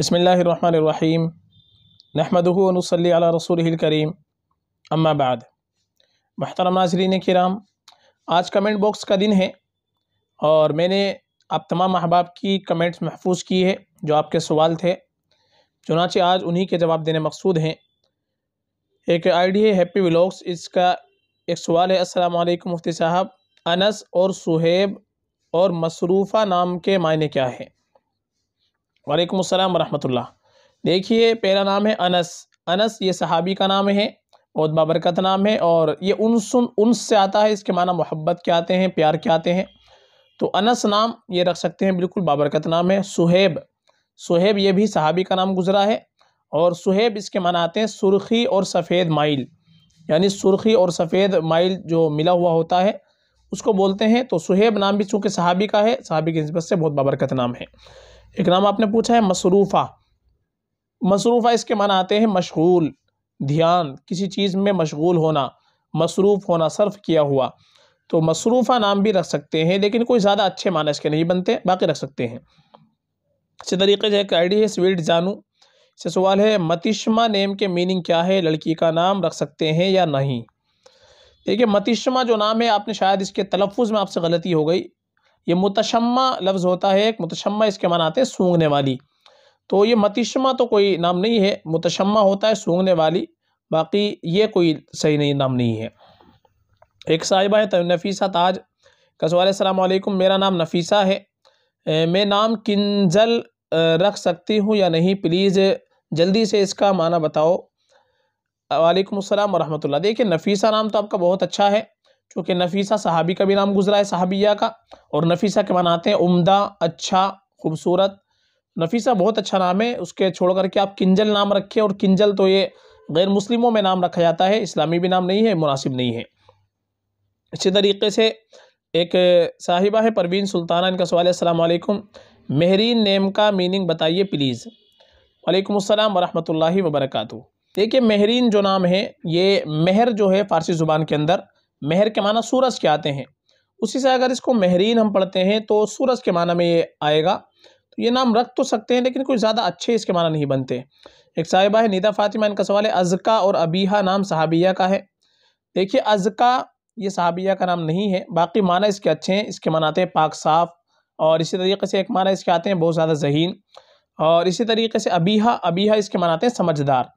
बसमीम नहमदनसली रसूल करीम अम्माबाद महतरम नाजरीन कराम आज कमेंट बॉक्स का दिन है और मैंने आप तमाम अहबाब की कमेंट्स महफूज की है जो आपके सवाल थे चुनाचे आज उन्हीं के जवाब देने मकसूद हैं एक आईडी हैप्पी व्लॉग्स इसका एक सवाल है अस्सलाम वालेकुम मुफ्ती साहब अनस और सुहेब और मसरूफ़ा नाम के मायने क्या है वालेकुम अस्सलाम वरहमतुल्लाह देखिए पहला नाम है अनस अनस ये सहाबी का नाम है बहुत बाबरकत नाम है और ये उनसुन उनस से आता है इसके माना मोहब्बत के आते हैं प्यार के आते हैं तो अनस नाम ये रख सकते हैं बिल्कुल बाबरकत नाम है सुहेब सुहेब ये भी सहाबी का नाम गुजरा है और सुहेब इसके माना आते हैं सुर्खी और सफ़ेद माइल यानी सुर्खी और सफ़ेद माइल जो मिला हुआ होता है उसको बोलते हैं तो सुहेब नाम भी चूँकि सहाबी का है सहाबी की नस्बत से बहुत बाबरकत नाम है एक नाम आपने पूछा है मसरूफ़ा मसरूफ़ा इसके माना आते हैं मशगूल ध्यान किसी चीज़ में मशगूल होना मसरूफ़ होना सर्फ किया हुआ तो मसरूफ़ा नाम भी रख सकते हैं लेकिन कोई ज़्यादा अच्छे माना इसके नहीं बनते बाकी रख सकते हैं इसी तरीके से एक आईडी है स्वीट जानू से सवाल है मतिश्मा नेम के मीनिंग क्या है लड़की का नाम रख सकते हैं या नहीं देखिए मतिश्मा जो नाम है आपने शायद इसके तलफ़ में आपसे गलती हो गई ये मुतशम्मा लफ्ज़ होता है एक मुतशम्मा इसके माना आते हैं सूंघने वाली तो ये मतिशमा तो कोई नाम नहीं है मुतशम्मा होता है सूंघने वाली बाकी ये कोई सही नहीं नाम नहीं है एक साहिबा है नफीसा ताज कसवाल सलामकुम मेरा नाम नफीसा है मैं नाम किंजल रख सकती हूँ या नहीं प्लीज़ जल्दी से इसका माना बताओ वालेकुम अस्सलाम वरहमतुल्लाह देखिए नफीसा नाम तो आपका बहुत अच्छा है चूँकि नफीसा सहाबी का भी नाम गुजरा है सहाबिया का और नफीसा के मान आते हैं उम्दा अच्छा खूबसूरत नफीसा बहुत अच्छा नाम है उसके छोड़ करके आप किंजल नाम रखें और किंजल तो ये गैर मुस्लिमों में नाम रखा जाता है इस्लामी भी नाम नहीं है मुनासिब नहीं है इसी तरीके से एक साहिबा है परवीन सुल्ताना इनका सवाल है असलकुम मेहरीन नेम का मीनिंग बताइए प्लीज़ वालेकुम अस्सलाम वरहमतुल्लाहि वबरकू देखिए मेहरीन जो नाम है ये मेहर जो है फ़ारसी ज़ुबान के अंदर महर के माना सूरज के आते हैं उसी से अगर इसको महरीन हम पढ़ते हैं तो सूरज के माना में ये आएगा तो ये नाम रख तो सकते हैं लेकिन कुछ ज़्यादा अच्छे इसके माना नहीं बनते एक साहिबा है नीदा फातिमा इनका सवाल है अजका और अबीहा नाम सहाबिया का है देखिए अजका ये सहाबिया का नाम नहीं है बाकी माना इसके अच्छे हैं इसके माना आते हैं पाक साफ़ और इसी तरीके से एक माना इसके आते हैं बहुत ज़्यादा जहीन और इसी तरीके से अबीहा अबीहा इसके मनाते हैं समझदार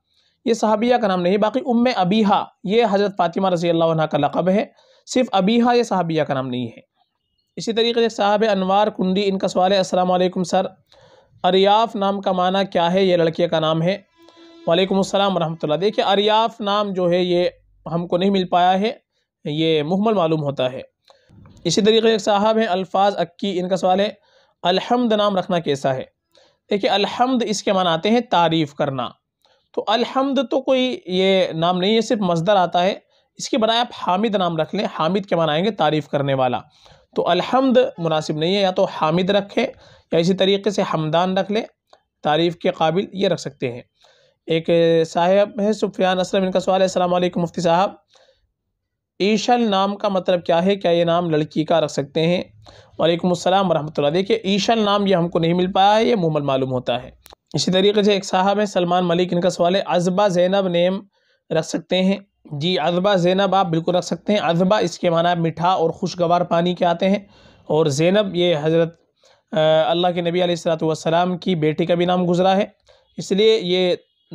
ये सहाबिया का नाम नहीं है बाकी उम अबीहा ये हज़रत फ़ातिमा रजी अल्लाह का लकब है सिर्फ अबीहा ये सहाबिया का नाम नहीं है इसी तरीके से साहब अनवार कुंडी इनका सवाल है असलम सर अरियाफ़ नाम का माना क्या है ये लड़के का नाम है वालेकुम अस्सलाम वरहमतुल्लाह देखिए अरियाफ़ नाम जो है ये हमको नहीं मिल पाया है ये मुहमल मालूम होता है इसी तरीके से साहब हैं अल्फाज अक्की इनका सवाल है अलहमद नाम रखना कैसा है देखिए अलहमद इसके मान आते हैं तारीफ़ करना तो अलहमद तो कोई ये नाम नहीं है सिर्फ मजदर आता है इसके बनाए आप हामिद नाम रख लें हामिद के मान आएंगे तारीफ़ करने वाला तो अलहमद मुनासिब नहीं है या तो हामिद रखें या इसी तरीके से हमदान रख लें तारीफ़ के काबिल ये रख सकते हैं एक साहब है सुफियान असलम इनका सवाल है अलैक्म मुफ्ती साहब ईशल नाम का मतलब क्या है क्या ये नाम लड़की का रख सकते हैं वालेकुम अस्सलाम देखिए ईशल नाम ये हमको नहीं मिल पाया है ये मुमल मालूम होता है इसी तरीके से एक साहब हैं सलमान मलिक इनका सवाल है अजबा जैनब नेम रख सकते हैं जी अजबा जैनब आप बिल्कुल रख सकते हैं अजबा इसके माना मीठा और खुशगवार पानी के आते हैं और जैनब ये हज़रत अल्लाह के नबी वसलाम की बेटी का भी नाम गुजरा है इसलिए ये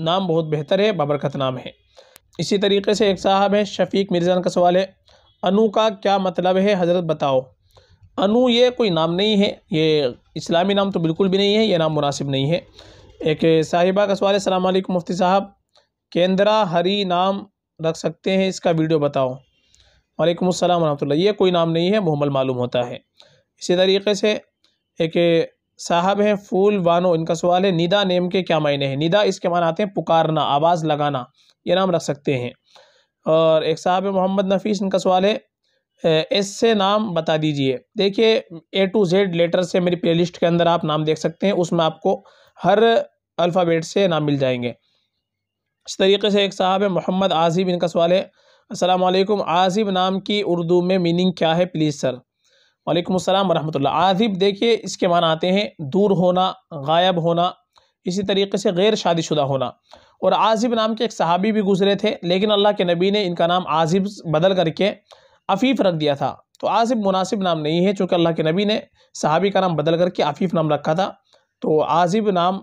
नाम बहुत बेहतर है बबरकत नाम है इसी तरीके से एक साहब हैं शफीक मिर्जान का सवाल है अनु का क्या मतलब है हज़रत बताओ अनु ये कोई नाम नहीं है ये इस्लामी नाम तो बिल्कुल भी नहीं है ये नाम मुनासिब नहीं है एक साहिबा का सवाल है सलाम मुफ्ती साहब केंद्रा हरी नाम रख सकते हैं इसका वीडियो बताओ वालेकुम अस्सलाम वरहमतुल्लाह ये कोई नाम नहीं है मुहमल मालूम होता है इसी तरीके से एक साहब हैं फूल वानो इनका सवाल है निदा नेम के क्या मायने हैं निदा इसके माना आते हैं पुकारना आवाज़ लगाना ये नाम रख सकते हैं और एक साहब मोहम्मद नफीस इनका सवाल है एस से नाम बता दीजिए देखिए ए टू जेड लेटर से मेरी लिस्ट के अंदर आप नाम देख सकते हैं उसमें आपको हर अल्फ़ाबेट से नाम मिल जाएंगे इस तरीके से एक साहब है मोहम्मद आजिब इनका सवाल है असलम आजिब नाम की उर्दू में मीनिंग क्या है प्लीज़ सर वालेकुम अस्सलाम वरहमतुल्लाह आजिब देखिए इसके मान आते हैं दूर होना गायब होना इसी तरीके से गैर शादीशुदा होना और आजिब नाम के एक सहाबी भी गुजरे थे लेकिन अल्लाह के नबी ने इनका नाम आजिब बदल करके अफ़ीफ़ रख दिया था तो आसिब मुनासिब नाम नहीं है चूँकि अल्लाह के नबी ने सहाबी का नाम बदल करके आफीफ़ नाम रखा था तो आजिब नाम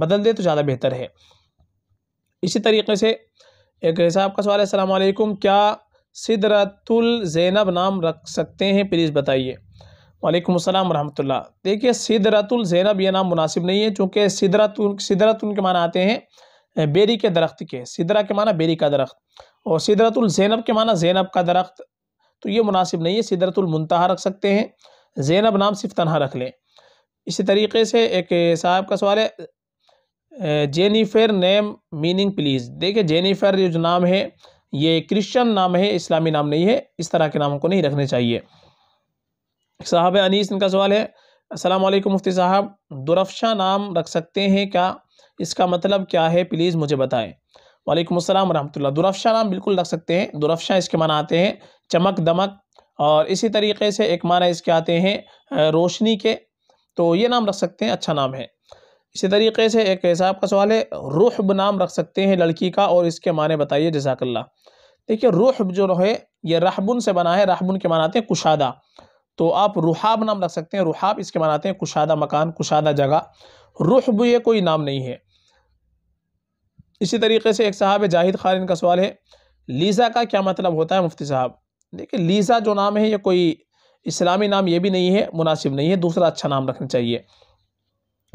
बदल दे तो ज़्यादा बेहतर है इसी तरीके से एक साहब का सवाल है सलामकुम क्या सिदरतुल ज़ैनब नाम रख सकते हैं प्लीज़ बताइए वालेकुम अस्सलाम वरहमतुल्लाह देखिए सिदरतुल ज़ैनब नाम मुनासिब नहीं है चूँकि सिदरतुल सिदरतुल के माना आते हैं बेरी के दरख्त के सिदरा के माना बेरी का दरख्त और सिदरतुल ज़ैनब के माना ज़ैनब का दरख्त तो ये मुनासिब नहीं है सिदरतुल मुंतहा रख सकते हैं ज़ैनब नाम सिर्फ तनहा रख लें इसी तरीके से एक साहब का सवाल है जेनिफर नेम मीनिंग प्लीज़ देखिए जेनिफर जो नाम है ये क्रिश्चियन नाम है इस्लामी नाम नहीं है इस तरह के नामों को नहीं रखने चाहिए साहब अनीस इनका सवाल है असलम मुफ्ती साहब दुरफशा नाम रख सकते हैं क्या इसका मतलब क्या है प्लीज़ मुझे बताएं वालेकुम अस्सलाम रहमतुल्ला दुरफशा नाम बिल्कुल रख सकते हैं दुरफशा इसके माना आते हैं चमक दमक और इसी तरीके से एक माना इसके आते हैं रोशनी के तो ये नाम रख सकते हैं अच्छा नाम है इसी तरीके से एक साहब का सवाल है रूहब नाम रख सकते हैं लड़की का और इसके माने बताइए जजाकल्ला देखिए रूहब जो है ये राहबुन से बना है राहबुन के मानाते हैं कुशादा तो आप रुहाब नाम रख सकते हैं रुहाब इसके मानाते हैं कुशादा मकान कुशादा जगह रूहब ये कोई नाम नहीं है इसी तरीके से एक साहब जाहिद खान का सवाल है लीज़ा का क्या मतलब होता है मुफ्ती साहब देखिए लीज़ा जो नाम है ये कोई इस्लामी नाम ये भी नहीं है मुनासिब नहीं है दूसरा अच्छा नाम रखना चाहिए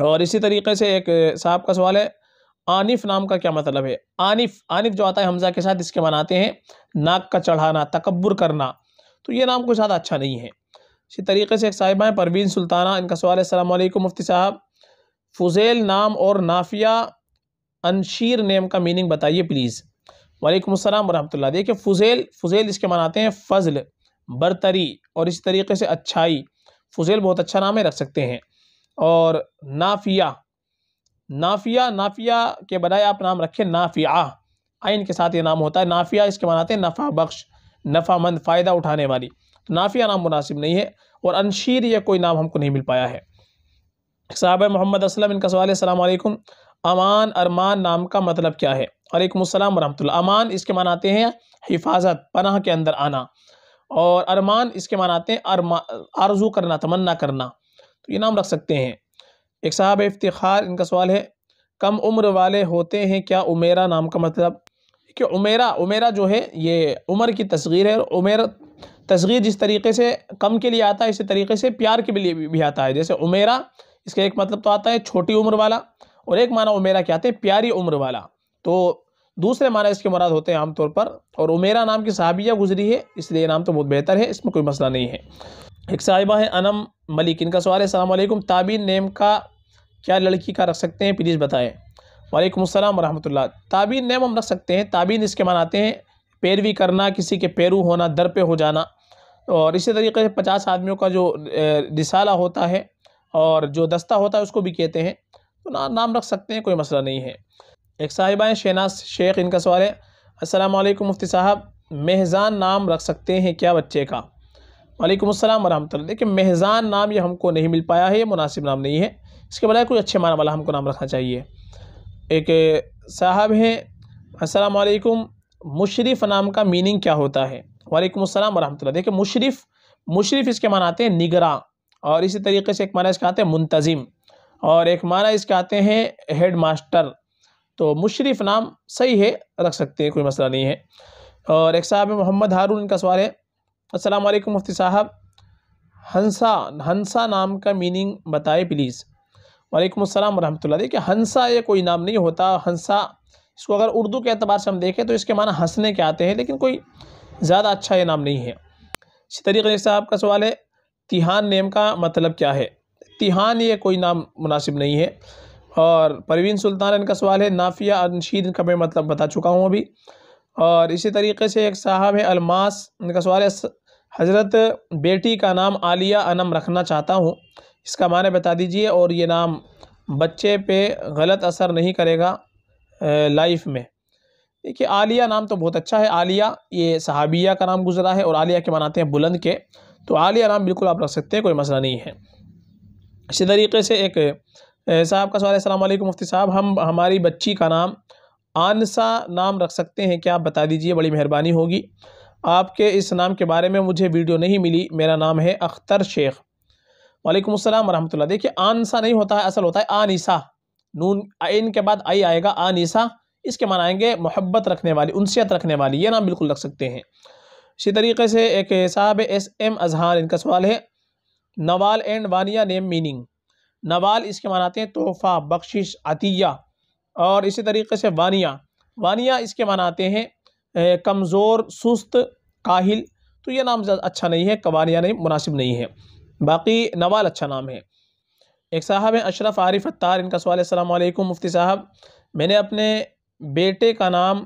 और इसी तरीके से एक साहब का सवाल है आनिफ नाम का क्या मतलब है आनिफ आनिफ जो आता है हमजा के साथ इसके मनाते हैं नाक का चढ़ाना तकबर करना तो ये नाम कोई ज़्यादा अच्छा नहीं है इसी तरीके से एक साहिबा हैं परवीन सुल्ताना इनका सवाल है अलैक्म मुफ्ती साहब फुजेल नाम और नाफिया अनशीर नेम का मीनिंग बताइए प्लीज़ वालेकुम अस्सलाम वरहमतुल्लाह देखिए फुजेल फुजेल इसके मनाते हैं फ़ज़ल बरतरी और इस तरीके से अच्छाई फुजेल बहुत अच्छा नाम है रख सकते हैं और नाफिया नाफिया नाफिया के बजाय आप नाम रखें नाफिया आइन के साथ ये नाम होता है नाफिया इसके मानाते हैं नफ़ा बख्श नफा मंद फ़ायदा उठाने वाली तो नाफिया नाम मुनासिब नहीं है और अनशीर यह कोई नाम हमको नहीं मिल पाया है साहब मोहम्मद असलम इनका सवाल है अलैक्म अमान अरमान नाम का मतलब क्या है वालेकुम असलम वरहमल अमान इसके मनाते हैं हिफाजत पनाह के अंदर आना और अरमान इसके मान आते हैं अरमा आरजू करना तमन्ना करना तो ये नाम रख सकते हैं एक साहब इफ्तार इनका सवाल है कम उम्र वाले होते हैं क्या उमेरा नाम का मतलब कि उमेरा उमेरा जो है ये उम्र की तस्गीर है उमेर तस्गीर जिस तरीके से कम के लिए आता है इसी तरीके से प्यार के लिए भी आता है जैसे उमेरा इसका एक मतलब तो आता है छोटी उम्र वाला और एक माना उमेरा क्या आते हैं प्यारी उम्र वाला तो दूसरे माना इसके मुराद होते हैं आमतौर पर और उमेरा नाम की साहबिया गुजरी है इसलिए नाम तो बहुत बेहतर है इसमें कोई मसला नहीं है एक साहिबा है अनम मलिक इनका सवाल है सलामकुम ताबीन नेम का क्या लड़की का रख सकते हैं प्लीज़ बताएं वालेकुम अस्सलाम वरहमतुल्लाह ताबीन नेम हम रख सकते हैं ताबीन इसके मनाते हैं पैरवी करना किसी के पैरू होना दर पे हो जाना और इसी तरीके से पचास आदमियों का जो रिसाला होता है और जो दस्ता होता है उसको भी कहते हैं तो ना नाम रख सकते हैं कोई मसला नहीं है एक साहिबा हैं शहनाज शेख इनका सवाल है अस्सलाम वालेकुम मुफ्ती साहब मेहज़ान नाम रख सकते हैं क्या बच्चे का वालेकुम अस्सलाम वरहमल देखिए मेहज़ान नाम ये हमको नहीं मिल पाया है ये मुनासिब नाम नहीं है इसके बजाय कोई अच्छे माना वाला हमको नाम रखना चाहिए एक साहब हैं अस्सलाम वालेकुम मुशरफ़ नाम का मीनिंग क्या होता है वालेकुम अस्सलाम वरहमल देखिए मुशरफ़ मुशरफ़ इसके माना आते हैं निगरा और इसी तरीके से एक माना इसका आते हैं मुंतज़िम और एक माना इसके आते हैं हेड मास्टर तो मुशरफ नाम सही है रख सकते हैं कोई मसला नहीं है और एक साहब मोहम्मद हारून इनका सवाल है असलम मुफ्ती साहब हंसा हंसा नाम का मीनिंग बताए प्लीज़ वालेकुम अस्सलाम रहमतुल्लाह देखिए हंसा ये कोई नाम नहीं होता हंसा इसको अगर उर्दू के अतबार से हम देखें तो इसके माना हंसने के आते हैं लेकिन कोई ज़्यादा अच्छा ये नाम नहीं है इसी तरीके से आपका सवाल है तिहान नेम का मतलब क्या है तिहान ये कोई नाम मुनासिब नहीं है और परवीन सुल्तान इनका सवाल है नाफिया अनशीद इनका मैं मतलब बता चुका हूँ अभी और इसी तरीके से एक साहब है अलमास इनका सवाल है हज़रत बेटी का नाम आलिया अनम रखना चाहता हूँ इसका माने बता दीजिए और ये नाम बच्चे पे गलत असर नहीं करेगा लाइफ में देखिए आलिया नाम तो बहुत अच्छा है आलिया ये सहाबिया का नाम गुजरा है और आलिया के मनाते हैं बुलंद के तो आलिया नाम बिल्कुल आप रख सकते हैं कोई मसला नहीं है इसी तरीके से एक साहब का सवाल है अल्लाम मुफ्ती साहब हम हमारी बच्ची का नाम आनसा नाम रख सकते हैं क्या आप बता दीजिए बड़ी मेहरबानी होगी आपके इस नाम के बारे में मुझे वीडियो नहीं मिली मेरा नाम है अख्तर शेख वालेकुम अस्सलाम ला देखिए आनसा नहीं होता है असल होता है आनिसा नून इन के बाद आई आएगा आनिसा इसके मनाएंगे मोहब्बत रखने वाली उनसीत रखने वाली ये नाम बिल्कुल रख सकते हैं इसी तरीके से एक साहब एस एम अजहार इनका सवाल है नवाल एंड वानिया नेम मीनिंग नवाल इसके मनाते हैं तोहफ़ा बख्शिश अतिया और इसी तरीके से वानिया वानिया इसके मनाते हैं कमज़ोर सुस्त काहिल तो ये नाम अच्छा नहीं है कवानिया नहीं मुनासिब नहीं है बाकी नवाल अच्छा नाम है एक साहब हैं अशरफ आरिफ अतार इनका सवाल अलैक्म मुफ्ती साहब मैंने अपने बेटे का नाम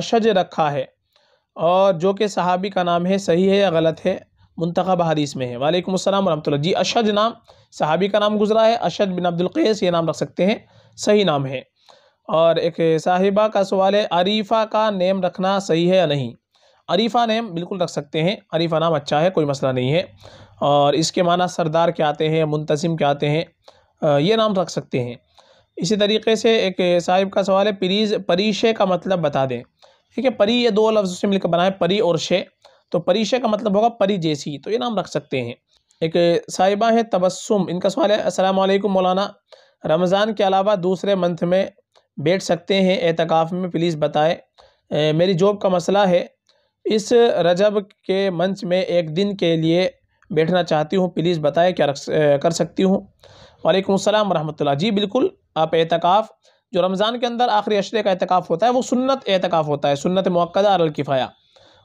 अशज रखा है और जो कि सहाबी का नाम है सही है या गलत है मुंतब हदीस में है वालेकुम अस्सलाम वरहमत जी अशद नाम सहाबी का नाम गुजरा है अशद बिन अब्दुल्क़ैस ये नाम रख सकते हैं सही नाम है और एक साहिबा का सवाल है अरीफ़ा का नेम रखना सही है या नहीं अरीफ़ा नेम बिल्कुल रख सकते हैं अरीफ़ा नाम अच्छा है कोई मसला नहीं है और इसके माना सरदार के आते हैं मुंतसिम के आते हैं ये नाम रख सकते हैं इसी तरीके से एक साहिब का सवाल है प्लीज़ परीशे का मतलब बता दें ठीक है परी ये दो लफ्ज़ से मिलकर बनाए परी और शे तो परिशय का मतलब होगा परी जैसी तो ये नाम रख सकते हैं एक साहिबा है तबस्सुम इनका सवाल है वालेकुम मौलाना रमज़ान के अलावा दूसरे मंथ में बैठ सकते हैं एहतकाफ़ में प्लीज़ बताएं मेरी जॉब का मसला है इस रजब के मंच में एक दिन के लिए बैठना चाहती हूँ प्लीज़ बताएं क्या रख, कर सकती हूँ वालेकुम अस्सलाम रहमतुल्लाह जी बिल्कुल आप एहतकाफ़ जो रमज़ान के अंदर आखिरी अशरे का एहतकाफ़ होता है वो सुन्नत एहतकाफ़ होता है सुन्नत मौक़दा अरल किफ़ाया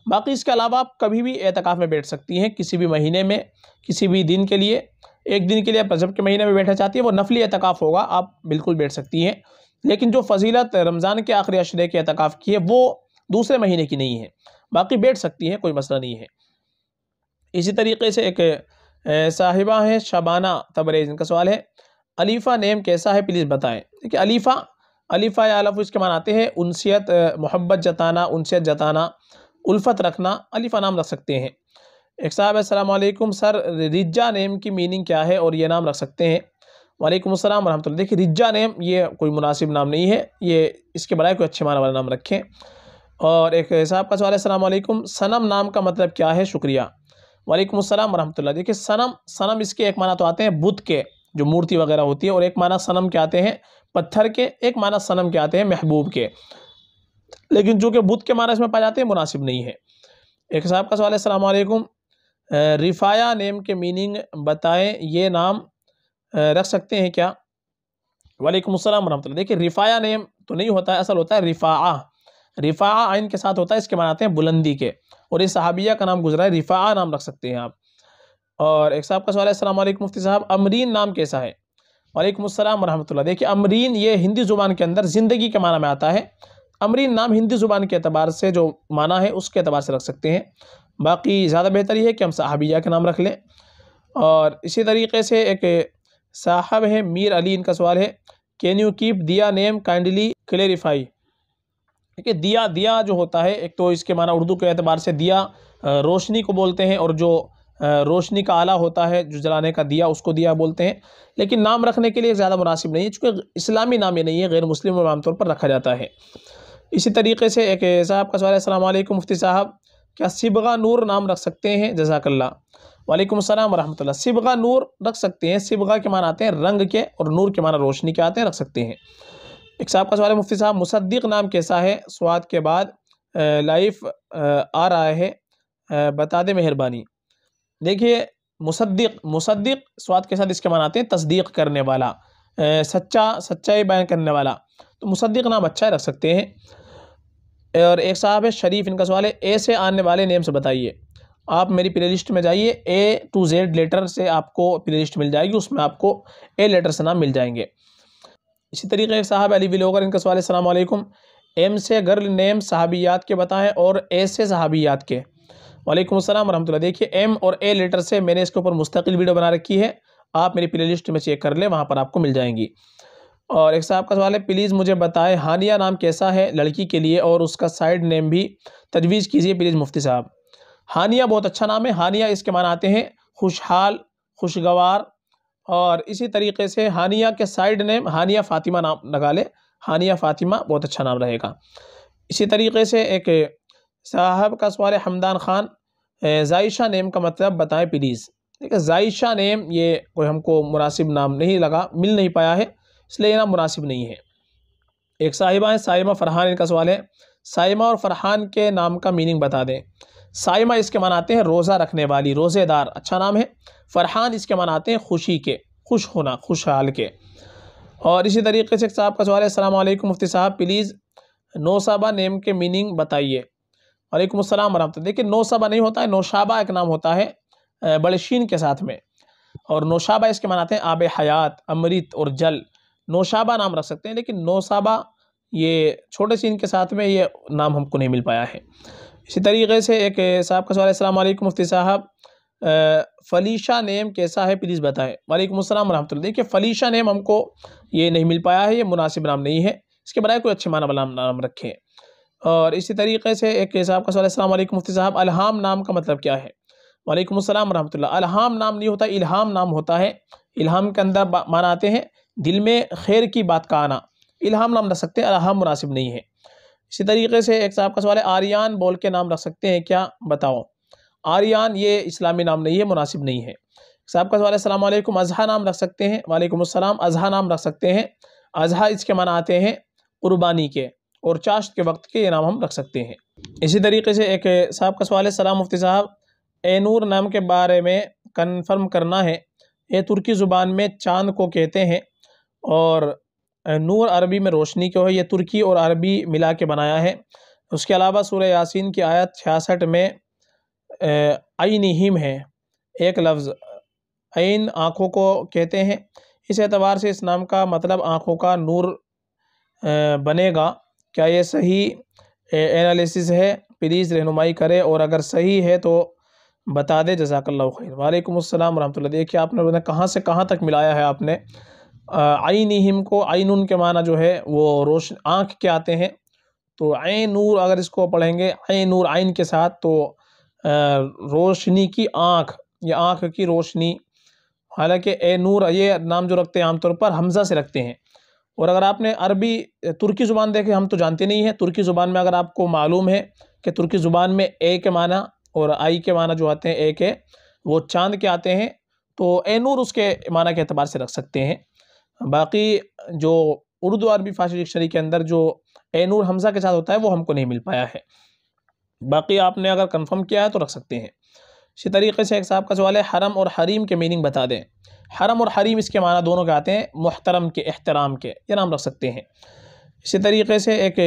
बाकी इसके अलावा आप कभी भी एहतिकाफ़ में बैठ सकती हैं किसी भी महीने में किसी भी दिन के लिए एक दिन के लिए आप रजब के महीने में बैठना चाहती है वो नफली एहतिकाफ होगा आप बिल्कुल बैठ सकती हैं लेकिन जो फजीलत रमज़ान के आखिरी अशरे के एहतिकाफ़ की है वो दूसरे महीने की नहीं है बाकी बैठ सकती हैं कोई मसला नहीं है इसी तरीके से एक साहिबा हैं शबाना तबरेज इनका सवाल है अलीफ़ा नेम कैसा है प्लीज़ बताएं देखिए अलीफ़ा अलीफ़ा या अलफ़ इसके मान आते हैं उनसीत मोहब्बत जताना उनसीत जताना उल्फत रखना अलिफा नाम रख सकते हैं एक साहब असलकुम सर रिज्जा नेम की मीनिंग क्या है और ये नाम रख सकते हैं वालेकुम अस्सलाम वरह देखिए रिज्जा नेम ये कोई मुनासिब नाम नहीं है ये इसके बजाय कोई अच्छे माना वाला नाम रखें और एक साहब का सवाल है सनम नाम का मतलब क्या है शुक्रिया वालेकुम असल वरहमतुल्लाह देखिए सनम सनम इसके एक माना तो आते हैं बुद्ध के जो मूर्ति वगैरह होती है और एक माना सनम के आते हैं पत्थर के एक माना सनम के आते हैं महबूब के लेकिन चूँकि बुध के माना इसमें पाए जाते हैं मुनासिब नहीं है एक साहब का सवाल है रिफाया नेम के मीनिंग बताएं ये नाम रख सकते हैं क्या वालेकुम अस्सलाम वरहमतुल्लाह देखिए रिफाया नेम तो नहीं होता है असल होता है रिफा रिफा आइन के साथ होता है इसके मनाते हैं बुलंदी के और ये सहाबिया का नाम गुजरा है रिफाआ नाम रख सकते हैं आप और एक साहब का सवाल है असल मुफ्ती साहब अमरीन नाम कैसा है वालेकुम अस्सलाम वरहमतुल्लाह देखिए अमरीन ये हिंदी ज़ुबान के अंदर ज़िंदगी के माना में आता है अमरीन नाम हिंदी ज़ुबान के अतबार से जो माना है उसके अतबार से रख सकते हैं बाकी ज़्यादा बेहतर ये है कि हम साहबिया का नाम रख लें और इसी तरीके से एक साहब है मीर अली इनका सवाल है can you keep Diya name kindly clarify ठीक है दिया दिया जो होता है एक तो इसके माना उर्दू के अतबार से दिया रोशनी को बोलते हैं और जो रोशनी का आला होता है जो जलाने का दिया उसको दिया बोलते हैं लेकिन नाम रखने के लिए ज़्यादा मुनासिब नहीं है चूँकि इस्लामी नाम ये नहीं है गैर मुस्लिम में आमतौर पर रखा जाता है इसी तरीके से एक साहब का सवाल असल मुफ्ती साहब क्या सिबगा नूर नाम रख सकते हैं जजाकल्ला वालेकुम सलाम वरहमतुल्ला सिबगा नूर रख सकते हैं सिबगा के मान आते हैं रंग के और नूर के माना रोशनी के आते हैं रख सकते हैं एक साहब का सवाल है मुफ्ती साहब मुसद्दिक नाम कैसा है स्वाद के बाद लाइफ आ रहा है बता दें मेहरबानी देखिए मुसद्दिक मुसद्दिक स्वाद के साथ इसके मान आते हैं तस्दीक करने वाला सच्चा सच्चाई बयान करने वाला तो मुसद्दिक नाम अच्छा रख सकते हैं और एक साहब है शरीफ इनका सवाल है ए से आने वाले नेम से बताइए आप मेरी प्ले लिस्ट में जाइए ए टू जेड लेटर से आपको प्ले लिस्ट मिल जाएगी उसमें आपको ए लेटर से नाम मिल जाएंगे इसी तरीके साहब अली विलोगर इनका सवाल सलामकुम एम से गर्ल नेम सहाबियात के बताएं और ए से साहबियात के वालेकुम अस्सलाम वरहमतुल्लाह देखिए एम और ए लेटर से मैंने इसके ऊपर मुस्तकिल वीडियो बना रखी है आप मेरी प्ले लिस्ट में चेक कर लें वहाँ पर आपको मिल जाएंगी और एक साहब का सवाल है प्लीज़ मुझे बताएं हानिया नाम कैसा है लड़की के लिए और उसका साइड नेम भी तजवीज़ कीजिए प्लीज़ मुफ्ती साहब हानिया बहुत अच्छा नाम है हानिया इसके माना आते हैं खुशहाल खुशगवार और इसी तरीके से हानिया के साइड नेम हानिया फ़ातिमा नाम लगा ले हानिया फ़ातिमा बहुत अच्छा नाम रहेगा इसी तरीके से एक साहब का सवाल हमदान ख़ान जायशा नेम का मतलब बताएं प्लीज़ ठीक है जायशा नेम ये कोई हमको मुनासिब नाम नहीं लगा मिल नहीं पाया है इसलिए ना मुनासिब नहीं है एक साहिबा है साइमा फ़रहान इनका सवाल है साइमा और फ़रहान के नाम का मीनिंग बता दें साइमा इसके मनाते हैं रोज़ा रखने वाली रोज़ेदार अच्छा नाम है फ़रहान इसके मनाते हैं खुशी के खुश होना खुशहाल के और इसी तरीके से साहब का सवाल है अलैक्म मुफ्ती साहब प्लीज़ नौसाबा नेम के मीनिंग बताइए वालेकुम असलम वरहमत देखिए नौसाबा नहीं होता है नौशाबा एक नाम होता है बड़शीन के साथ में और नौशाबा इसके मनाते हैं आब हयात अमृत और जल नौशाबा नाम रख सकते हैं लेकिन नौशाबा ये छोटे सीन के साथ में ये नाम हमको नहीं मिल पाया है इसी तरीके से एक साहब का सवाल अस्सलाम वालेकुम मुफ्ती साहब फलीशा नेम कैसा है प्लीज़ बताएं वालेकुम अस्सलाम वरहमत देखिए फलीशा नेम हमको ये नहीं मिल पाया है ये मुनासिब नाम नहीं है इसके बजाय कोई अच्छे माना वाला नाम रखें और इसी तरीके से एक साहब का सवाल अस्सलाम वालेकुम मुफ्ती साहब अलहाम नाम का मतलब क्या है वालेकुम अस्सलाम वरहमत अलहाम नाम नहीं होता इल्हाम नाम होता है इल्हाम के अंदर माना आते हैं दिल में खैर की बात का आना इल्हाम नाम रख सकते हैं अलहम मुनासिब नहीं है इसी तरीके से एक साहब का सवाल है आर्यन बोल के नाम रख सकते हैं क्या बताओ आर्यन ये इस्लामी नाम नहीं है मुनासिब नहीं है साहब का सवाल सलामकुम अजहा नाम रख सकते हैं वालेकुम अस्सलाम अजहा नाम रख सकते हैं अजहा इसके माना आते हैं कुर्बानी के और चाश्त के वक्त के ये नाम हम रख सकते हैं इसी तरीके से एक साहब का सवाल सलाम मुफ्ती साहब एनूर नाम के बारे में कन्फर्म करना है ये तुर्की ज़ुबान में चांद को कहते हैं और नूर अरबी में रोशनी क्यों है ये तुर्की और अरबी मिला के बनाया है उसके अलावा सूर्य यासिन की आयत छियासठ में आइन हिम है एक लफ्ज़ आइन आँखों को कहते हैं इस एतबार से इस नाम का मतलब आँखों का नूर बनेगा क्या ये सही एनालिसिस है प्लीज़ रहनुमाई करें और अगर सही है तो बता दें जजाकल्ला खैर वालेकुम अस्सलाम वरहमतुल्लाह देखिए आपने कहाँ से कहाँ तक मिलाया है आपने आई हिम को नून के माना जो है वो रोशन आँख के आते हैं तो आय नूर अगर इसको पढ़ेंगे आय नूर आइन के साथ तो रोशनी की आँख या आँख की रोशनी हालांकि ए नूर ये नाम जो रखते हैं आमतौर पर हमज़ा से रखते हैं और अगर आपने अरबी तुर्की ज़ुबान देखे हम तो जानते नहीं हैं तुर्की ज़ुबान में अगर आपको मालूम है कि तुर्की ज़ुबान में ए के माना और आई के माना जो आते हैं ए के वो चांद के आते हैं तो ए नूर उसके माना के अतबार से रख सकते हैं बाकी जो उर्दू अरबी फारसी डिक्शनरी के अंदर जो ए हमजा के साथ होता है वो हमको नहीं मिल पाया है बाकी आपने अगर कंफर्म किया है तो रख सकते हैं इसी तरीके से एक साहब का सवाल है हरम और हरीम के मीनिंग बता दें हरम और हरीम इसके माना दोनों के आते हैं मोहतरम के अहतराम के ये नाम रख सकते हैं इसी तरीके से एक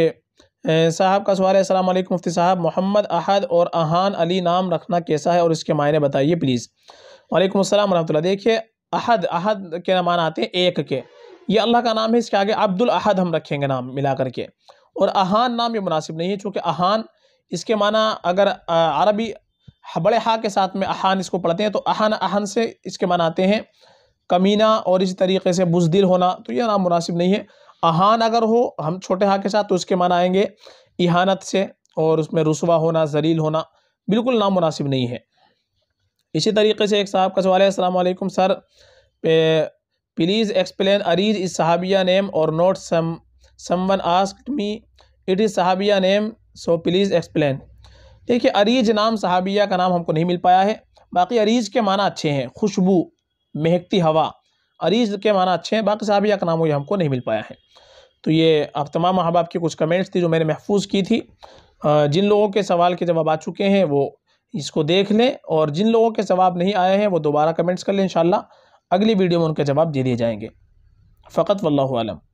साहब का सवाल है अस्सलाम मुफ्ती साहब मोहम्मद अहद और अहान अली नाम रखना कैसा है और इसके मायने बताइए प्लीज़ वालेकुम अस्सलाम वरहमतुल्लाह देखिए अहद अहद के मान आते हैं एक के ये अल्लाह का नाम है इसके आगे अब्दुल अहद हम रखेंगे नाम मिला करके और अहान नाम ये मुनासिब नहीं है चूँकि अहान इसके माना अगर अरबी बड़े हा के साथ में अहान इसको पढ़ते हैं तो अहान अहान से इसके माना आते हैं कमीना और इसी तरीके से बुजदिल होना तो यह नाम मुनासिब नहीं है अहान अगर हो हम छोटे हा के साथ तो इसके माना आएंगे इहानत से और उसमें रसवा होना जलील होना बिल्कुल नाम मुनासिब नहीं है इसी तरीके से एक साहब का सवाल है असलम sir please explain Areej is सहाबिया नेम और note some someone asked me it is सहाबिया नेम सो प्लीज़ एक्सप्लेन देखिए अरीज नाम सहाबिया का नाम हमको नहीं मिल पाया है बाकी अरीज के माना अच्छे हैं खुशबू महकती हवा अरीज के माना अच्छे हैं बाकी सहाबिया का नाम ये हमको नहीं मिल पाया है तो ये आप तमाम अहबाब की कुछ कमेंट्स थी जो मैंने महफूज की थी जिन लोगों के सवाल के जवाब आ चुके हैं वो इसको देख लें और जिन लोगों के जवाब नहीं आए हैं वो दोबारा कमेंट्स कर लें इन अगली वीडियो में उनके जवाब दे दिए जाएंगे फ़कत वल्लम